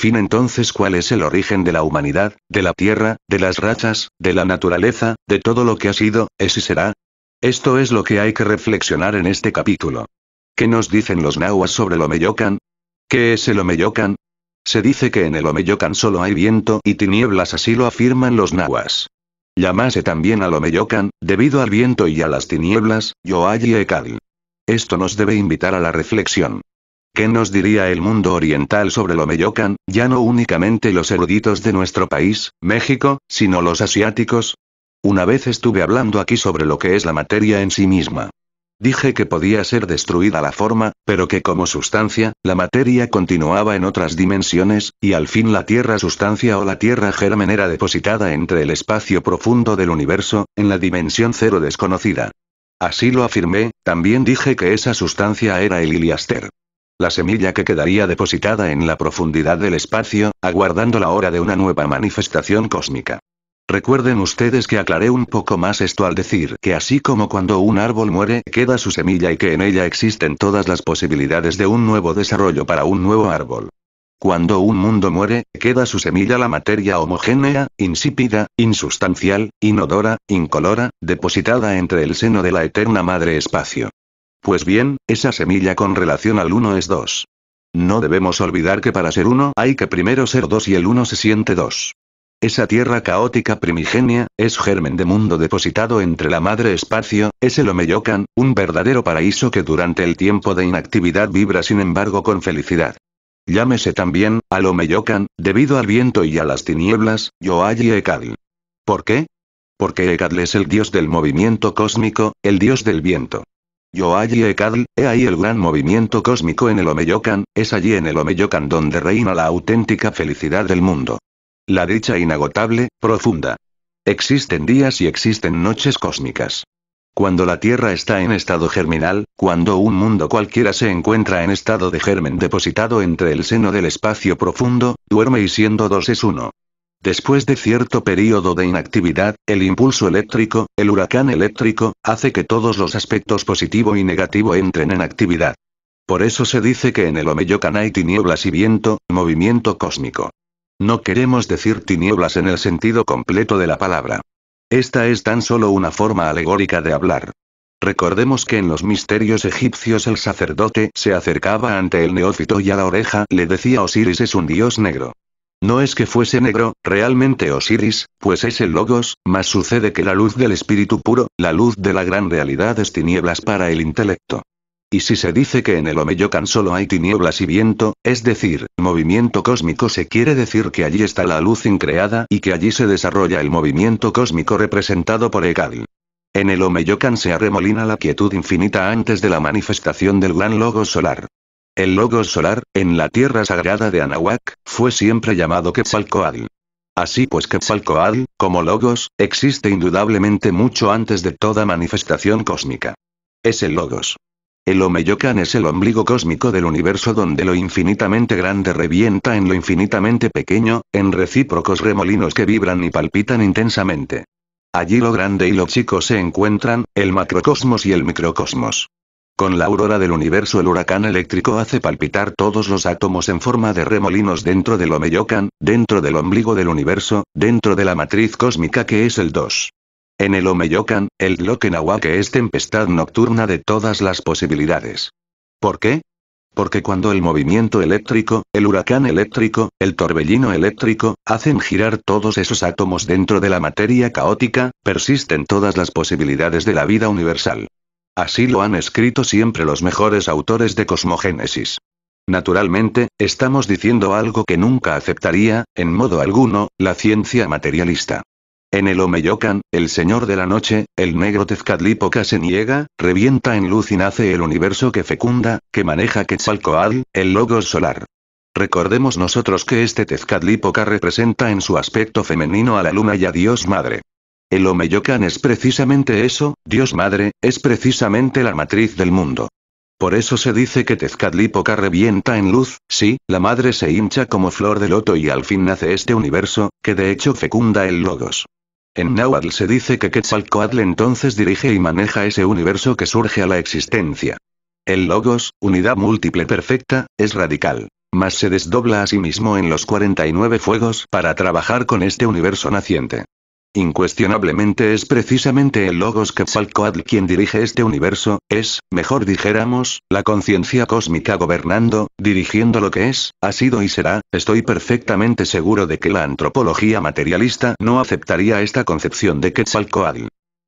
fin entonces cuál es el origen de la humanidad, de la tierra, de las rachas, de la naturaleza, de todo lo que ha sido, es y será. Esto es lo que hay que reflexionar en este capítulo. ¿Qué nos dicen los nahuas sobre el Omeyocan? ¿Qué es el Omeyocan? Se dice que en el Omeyocan solo hay viento y tinieblas, así lo afirman los nahuas. Llamase también al Omeyocan, debido al viento y a las tinieblas, Yoayi Ekal. Esto nos debe invitar a la reflexión. ¿Qué nos diría el mundo oriental sobre lo Meyocan, ya no únicamente los eruditos de nuestro país, México, sino los asiáticos? Una vez estuve hablando aquí sobre lo que es la materia en sí misma. Dije que podía ser destruida la forma, pero que como sustancia, la materia continuaba en otras dimensiones, y al fin la tierra sustancia o la tierra germen era depositada entre el espacio profundo del universo, en la dimensión cero desconocida. Así lo afirmé, también dije que esa sustancia era el iliaster la semilla que quedaría depositada en la profundidad del espacio, aguardando la hora de una nueva manifestación cósmica. Recuerden ustedes que aclaré un poco más esto al decir que así como cuando un árbol muere queda su semilla y que en ella existen todas las posibilidades de un nuevo desarrollo para un nuevo árbol. Cuando un mundo muere, queda su semilla la materia homogénea, insípida, insustancial, inodora, incolora, depositada entre el seno de la eterna madre espacio. Pues bien, esa semilla con relación al 1 es 2. No debemos olvidar que para ser uno hay que primero ser dos y el uno se siente dos. Esa tierra caótica primigenia, es germen de mundo depositado entre la madre espacio, es el Omeyocan, un verdadero paraíso que durante el tiempo de inactividad vibra sin embargo con felicidad. Llámese también, al Omeyocan, debido al viento y a las tinieblas, yo Ekadl. ¿Por qué? Porque Ekadl es el dios del movimiento cósmico, el dios del viento. Yo e allí he ahí el gran movimiento cósmico en el Omeyocan, es allí en el Omeyocan donde reina la auténtica felicidad del mundo. La dicha inagotable, profunda. Existen días y existen noches cósmicas. Cuando la Tierra está en estado germinal, cuando un mundo cualquiera se encuentra en estado de germen depositado entre el seno del espacio profundo, duerme y siendo dos es uno. Después de cierto período de inactividad, el impulso eléctrico, el huracán eléctrico, hace que todos los aspectos positivo y negativo entren en actividad. Por eso se dice que en el Omeyocan hay tinieblas y viento, movimiento cósmico. No queremos decir tinieblas en el sentido completo de la palabra. Esta es tan solo una forma alegórica de hablar. Recordemos que en los misterios egipcios el sacerdote se acercaba ante el neófito y a la oreja le decía Osiris es un dios negro. No es que fuese negro, realmente Osiris, pues es el logos, mas sucede que la luz del espíritu puro, la luz de la gran realidad es tinieblas para el intelecto. Y si se dice que en el Omeyocan solo hay tinieblas y viento, es decir, movimiento cósmico se quiere decir que allí está la luz increada y que allí se desarrolla el movimiento cósmico representado por Ekal. En el Omeyocan se arremolina la quietud infinita antes de la manifestación del gran logo solar. El Logos solar, en la tierra sagrada de Anahuac, fue siempre llamado Quetzalcoatl. Así pues Quetzalcoatl, como Logos, existe indudablemente mucho antes de toda manifestación cósmica. Es el Logos. El Omeyocan es el ombligo cósmico del universo donde lo infinitamente grande revienta en lo infinitamente pequeño, en recíprocos remolinos que vibran y palpitan intensamente. Allí lo grande y lo chico se encuentran, el macrocosmos y el microcosmos. Con la aurora del universo el huracán eléctrico hace palpitar todos los átomos en forma de remolinos dentro del Omeyocan, dentro del ombligo del universo, dentro de la matriz cósmica que es el 2. En el Omeyocan, el que es tempestad nocturna de todas las posibilidades. ¿Por qué? Porque cuando el movimiento eléctrico, el huracán eléctrico, el torbellino eléctrico, hacen girar todos esos átomos dentro de la materia caótica, persisten todas las posibilidades de la vida universal. Así lo han escrito siempre los mejores autores de cosmogénesis. Naturalmente, estamos diciendo algo que nunca aceptaría, en modo alguno, la ciencia materialista. En el Omeyocan, el señor de la noche, el negro Tezcatlipoca se niega, revienta en luz y nace el universo que fecunda, que maneja Quetzalcoatl, el logos solar. Recordemos nosotros que este Tezcatlipoca representa en su aspecto femenino a la luna y a Dios Madre. El Omeyocan es precisamente eso, Dios Madre, es precisamente la matriz del mundo. Por eso se dice que Tezcatlipoca revienta en luz, sí, la madre se hincha como flor de loto y al fin nace este universo, que de hecho fecunda el logos. En Nahuatl se dice que Quetzalcoatl entonces dirige y maneja ese universo que surge a la existencia. El logos, unidad múltiple perfecta, es radical. Mas se desdobla a sí mismo en los 49 fuegos para trabajar con este universo naciente. Incuestionablemente es precisamente el Logos Quetzalcoatl quien dirige este universo, es, mejor dijéramos, la conciencia cósmica gobernando, dirigiendo lo que es, ha sido y será, estoy perfectamente seguro de que la antropología materialista no aceptaría esta concepción de Quetzalcoatl.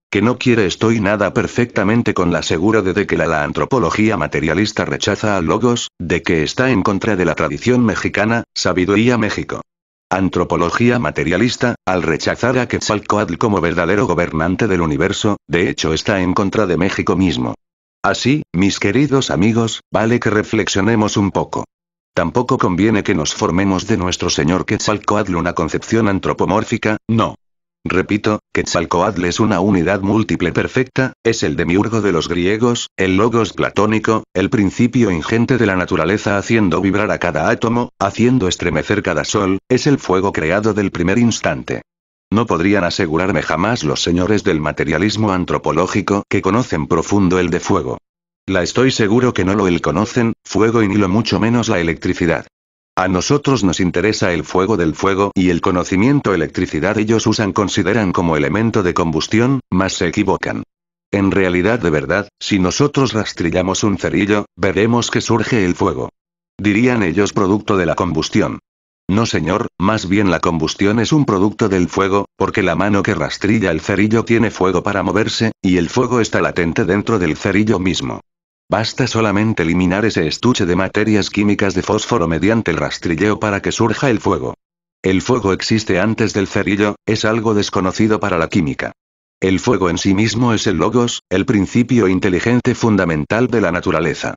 Que no quiere estoy nada perfectamente con la seguro de, de que la, la antropología materialista rechaza al Logos, de que está en contra de la tradición mexicana, sabiduría México antropología materialista, al rechazar a Quetzalcoatl como verdadero gobernante del universo, de hecho está en contra de México mismo. Así, mis queridos amigos, vale que reflexionemos un poco. Tampoco conviene que nos formemos de nuestro señor Quetzalcoatl una concepción antropomórfica, no. Repito, que Tzalcoatl es una unidad múltiple perfecta, es el demiurgo de los griegos, el logos platónico, el principio ingente de la naturaleza haciendo vibrar a cada átomo, haciendo estremecer cada sol, es el fuego creado del primer instante. No podrían asegurarme jamás los señores del materialismo antropológico que conocen profundo el de fuego. La estoy seguro que no lo el conocen, fuego y ni lo mucho menos la electricidad. A nosotros nos interesa el fuego del fuego y el conocimiento electricidad ellos usan consideran como elemento de combustión, mas se equivocan. En realidad de verdad, si nosotros rastrillamos un cerillo, veremos que surge el fuego. Dirían ellos producto de la combustión. No señor, más bien la combustión es un producto del fuego, porque la mano que rastrilla el cerillo tiene fuego para moverse, y el fuego está latente dentro del cerillo mismo. Basta solamente eliminar ese estuche de materias químicas de fósforo mediante el rastrilleo para que surja el fuego. El fuego existe antes del cerillo, es algo desconocido para la química. El fuego en sí mismo es el logos, el principio inteligente fundamental de la naturaleza.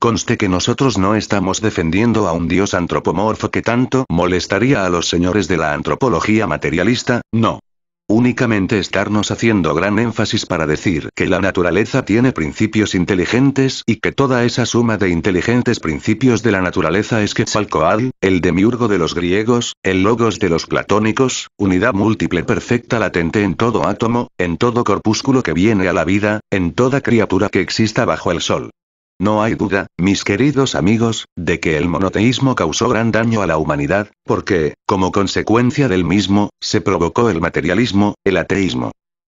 Conste que nosotros no estamos defendiendo a un dios antropomorfo que tanto molestaría a los señores de la antropología materialista, no. Únicamente estarnos haciendo gran énfasis para decir que la naturaleza tiene principios inteligentes y que toda esa suma de inteligentes principios de la naturaleza es que Tzalcoal, el demiurgo de los griegos, el logos de los platónicos, unidad múltiple perfecta latente en todo átomo, en todo corpúsculo que viene a la vida, en toda criatura que exista bajo el sol. No hay duda, mis queridos amigos, de que el monoteísmo causó gran daño a la humanidad, porque, como consecuencia del mismo, se provocó el materialismo, el ateísmo.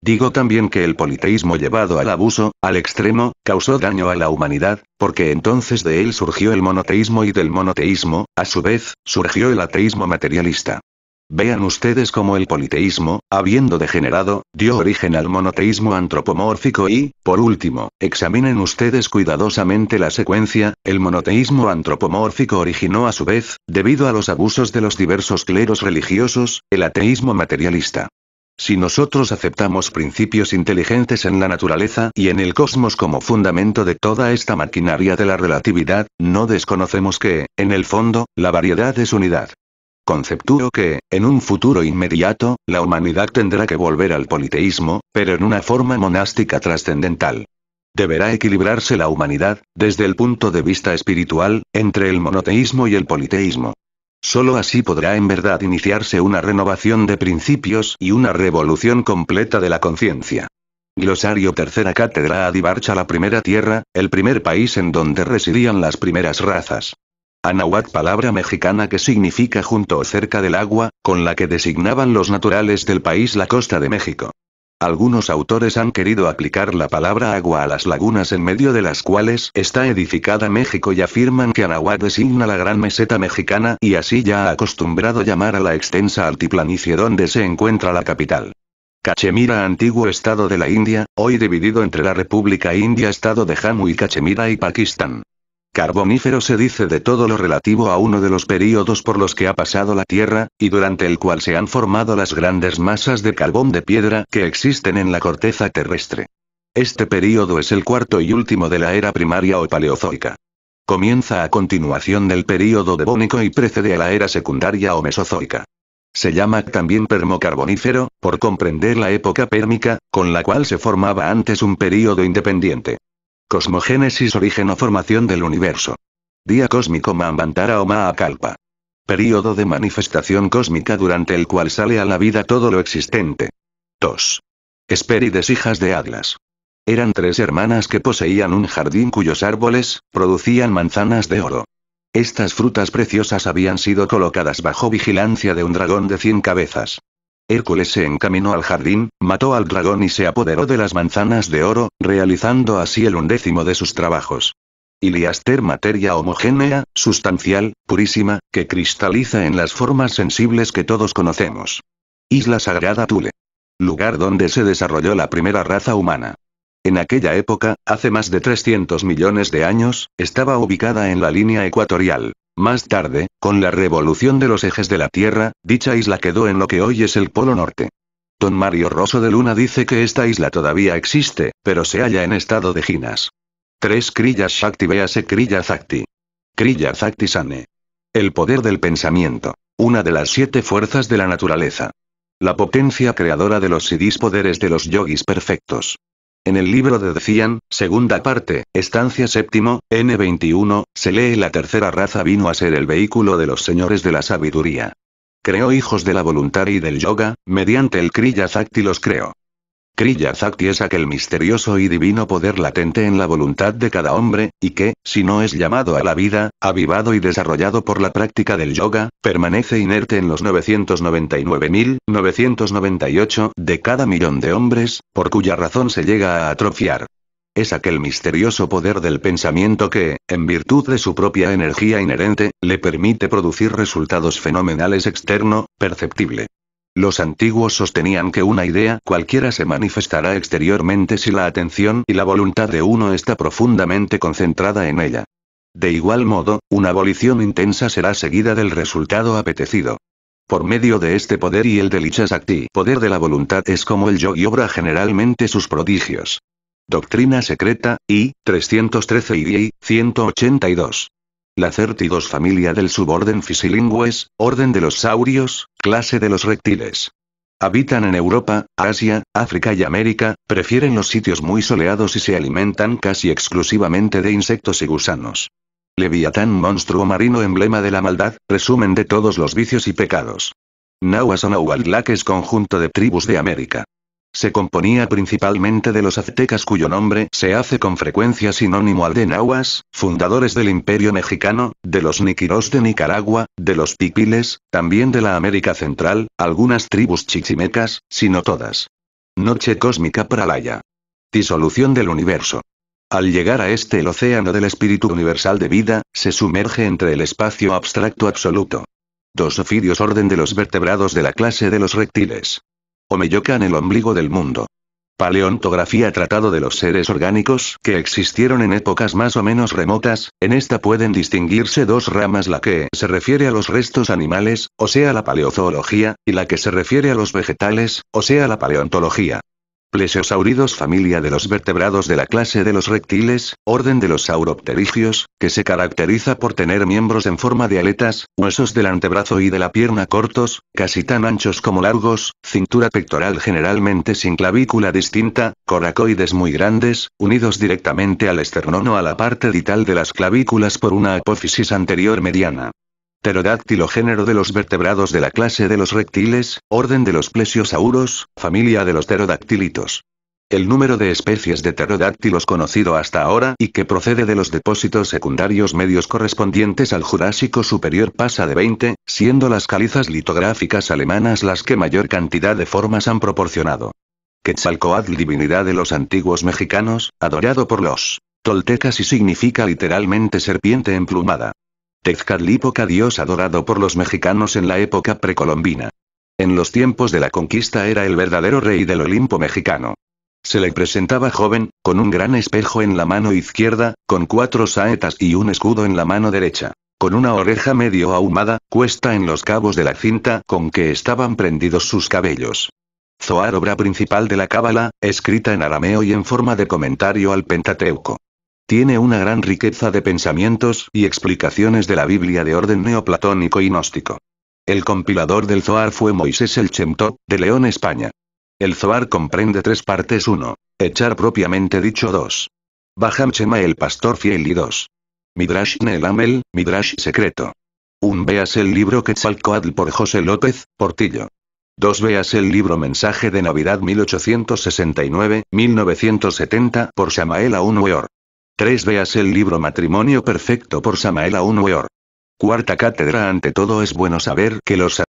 Digo también que el politeísmo llevado al abuso, al extremo, causó daño a la humanidad, porque entonces de él surgió el monoteísmo y del monoteísmo, a su vez, surgió el ateísmo materialista. Vean ustedes cómo el politeísmo, habiendo degenerado, dio origen al monoteísmo antropomórfico y, por último, examinen ustedes cuidadosamente la secuencia, el monoteísmo antropomórfico originó a su vez, debido a los abusos de los diversos cleros religiosos, el ateísmo materialista. Si nosotros aceptamos principios inteligentes en la naturaleza y en el cosmos como fundamento de toda esta maquinaria de la relatividad, no desconocemos que, en el fondo, la variedad es unidad. Conceptúo que, en un futuro inmediato, la humanidad tendrá que volver al politeísmo, pero en una forma monástica trascendental. Deberá equilibrarse la humanidad, desde el punto de vista espiritual, entre el monoteísmo y el politeísmo. Solo así podrá en verdad iniciarse una renovación de principios y una revolución completa de la conciencia. Glosario Tercera Cátedra Adivarcha La primera tierra, el primer país en donde residían las primeras razas. Anahuac palabra mexicana que significa junto o cerca del agua, con la que designaban los naturales del país la costa de México. Algunos autores han querido aplicar la palabra agua a las lagunas en medio de las cuales está edificada México y afirman que Anahuac designa la gran meseta mexicana y así ya ha acostumbrado llamar a la extensa altiplanicie donde se encuentra la capital. Cachemira antiguo estado de la India, hoy dividido entre la República India estado de Jammu y Cachemira y Pakistán. Carbonífero se dice de todo lo relativo a uno de los períodos por los que ha pasado la Tierra, y durante el cual se han formado las grandes masas de carbón de piedra que existen en la corteza terrestre. Este período es el cuarto y último de la era primaria o paleozoica. Comienza a continuación del período devónico y precede a la era secundaria o mesozoica. Se llama también permocarbonífero, por comprender la época pérmica, con la cual se formaba antes un período independiente. Cosmogénesis origen o formación del universo. Día cósmico MAMBANTARA o Mahakalpa. Período de manifestación cósmica durante el cual sale a la vida todo lo existente. 2. Esperides hijas de Atlas. Eran tres hermanas que poseían un jardín cuyos árboles, producían manzanas de oro. Estas frutas preciosas habían sido colocadas bajo vigilancia de un dragón de cien cabezas. Hércules se encaminó al jardín, mató al dragón y se apoderó de las manzanas de oro, realizando así el undécimo de sus trabajos. Iliaster materia homogénea, sustancial, purísima, que cristaliza en las formas sensibles que todos conocemos. Isla Sagrada Tule. Lugar donde se desarrolló la primera raza humana. En aquella época, hace más de 300 millones de años, estaba ubicada en la línea ecuatorial. Más tarde, con la revolución de los ejes de la Tierra, dicha isla quedó en lo que hoy es el Polo Norte. Don Mario Rosso de Luna dice que esta isla todavía existe, pero se halla en estado de ginas. Tres krillas Shakti véase Kriya Zakti. Kriya Zakti Sane. El poder del pensamiento. Una de las siete fuerzas de la naturaleza. La potencia creadora de los sidis poderes de los yogis perfectos. En el libro de decían segunda parte, estancia séptimo, N21, se lee la tercera raza vino a ser el vehículo de los señores de la sabiduría. Creó hijos de la voluntad y del yoga, mediante el Kriya los creó. Kriya Zakti es aquel misterioso y divino poder latente en la voluntad de cada hombre, y que, si no es llamado a la vida, avivado y desarrollado por la práctica del yoga, permanece inerte en los 999.998 de cada millón de hombres, por cuya razón se llega a atrofiar. Es aquel misterioso poder del pensamiento que, en virtud de su propia energía inherente, le permite producir resultados fenomenales externo, perceptible. Los antiguos sostenían que una idea cualquiera se manifestará exteriormente si la atención y la voluntad de uno está profundamente concentrada en ella. De igual modo, una abolición intensa será seguida del resultado apetecido. Por medio de este poder y el del Ichasakti, poder de la voluntad es como el yogi obra generalmente sus prodigios. Doctrina secreta, I, 313 y 182. La Certidos familia del suborden Fisilingües, orden de los saurios, clase de los reptiles. Habitan en Europa, Asia, África y América, prefieren los sitios muy soleados y se alimentan casi exclusivamente de insectos y gusanos. Leviatán monstruo marino emblema de la maldad, resumen de todos los vicios y pecados. Nahuas o Nahuatl es conjunto de tribus de América se componía principalmente de los aztecas cuyo nombre se hace con frecuencia sinónimo al de nahuas, fundadores del imperio mexicano, de los niquirós de Nicaragua, de los pipiles, también de la América Central, algunas tribus chichimecas, sino todas. Noche cósmica pralaya. Disolución del universo. Al llegar a este el océano del espíritu universal de vida, se sumerge entre el espacio abstracto absoluto. Dos ofidios orden de los vertebrados de la clase de los reptiles. O en el ombligo del mundo. Paleontografía Tratado de los seres orgánicos que existieron en épocas más o menos remotas, en esta pueden distinguirse dos ramas la que se refiere a los restos animales, o sea la paleozoología, y la que se refiere a los vegetales, o sea la paleontología. Plesiosauridos familia de los vertebrados de la clase de los reptiles, orden de los sauropterigios, que se caracteriza por tener miembros en forma de aletas, huesos del antebrazo y de la pierna cortos, casi tan anchos como largos, cintura pectoral generalmente sin clavícula distinta, coracoides muy grandes, unidos directamente al esternón o a la parte dital de las clavículas por una apófisis anterior mediana. Pterodáctilo género de los vertebrados de la clase de los reptiles, orden de los plesiosauros, familia de los pterodactilitos. El número de especies de pterodáctilos conocido hasta ahora y que procede de los depósitos secundarios medios correspondientes al Jurásico Superior pasa de 20, siendo las calizas litográficas alemanas las que mayor cantidad de formas han proporcionado. Quetzalcoatl divinidad de los antiguos mexicanos, adorado por los toltecas y significa literalmente serpiente emplumada. Tezcatlipoca dios adorado por los mexicanos en la época precolombina. En los tiempos de la conquista era el verdadero rey del Olimpo mexicano. Se le presentaba joven, con un gran espejo en la mano izquierda, con cuatro saetas y un escudo en la mano derecha. Con una oreja medio ahumada, cuesta en los cabos de la cinta con que estaban prendidos sus cabellos. Zoar obra principal de la Cábala, escrita en arameo y en forma de comentario al Pentateuco. Tiene una gran riqueza de pensamientos y explicaciones de la Biblia de orden neoplatónico y gnóstico. El compilador del Zohar fue Moisés el Chemtó, de León, España. El Zohar comprende tres partes: 1. Echar propiamente dicho 2. Baham Chema el pastor fiel y 2. Midrash Neelamel, Midrash secreto. 1. Veas el libro Quetzalcoatl por José López, Portillo. 2. Veas el libro Mensaje de Navidad 1869-1970 por Shamael Aun Weor. 3. Veas el libro Matrimonio Perfecto por Samael Weor. Cuarta cátedra Ante todo es bueno saber que los